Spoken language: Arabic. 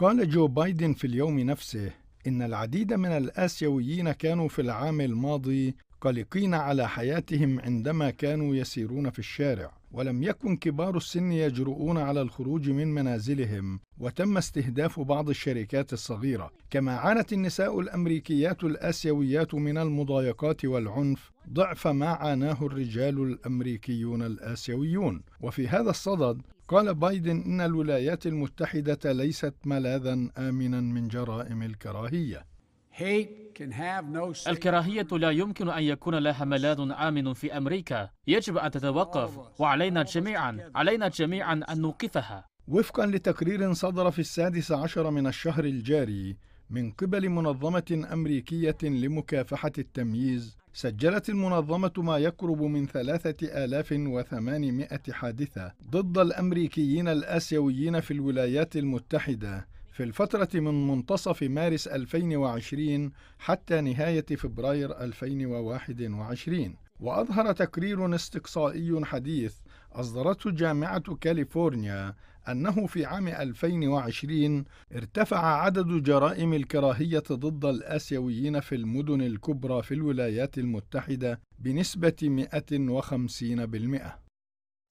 قال جو بايدن في اليوم نفسه إن العديد من الآسيويين كانوا في العام الماضي قلقين على حياتهم عندما كانوا يسيرون في الشارع ولم يكن كبار السن يجرؤون على الخروج من منازلهم وتم استهداف بعض الشركات الصغيره كما عانت النساء الامريكيات الاسيويات من المضايقات والعنف ضعف ما عاناه الرجال الامريكيون الاسيويون وفي هذا الصدد قال بايدن إن الولايات المتحدة ليست ملاذا آمنا من جرائم الكراهية الكراهية لا يمكن أن يكون لها ملاذ آمن في أمريكا يجب أن تتوقف وعلينا جميعا علينا جميعا أن نوقفها وفقا لتقرير صدر في السادس عشر من الشهر الجاري من قبل منظمة أمريكية لمكافحة التمييز سجلت المنظمة ما يقرب من 3800 حادثة ضد الأمريكيين الآسيويين في الولايات المتحدة في الفترة من منتصف مارس 2020 حتى نهاية فبراير 2021 وأظهر تقرير استقصائي حديث أصدرته جامعة كاليفورنيا أنه في عام 2020 ارتفع عدد جرائم الكراهية ضد الآسيويين في المدن الكبرى في الولايات المتحدة بنسبة 150%.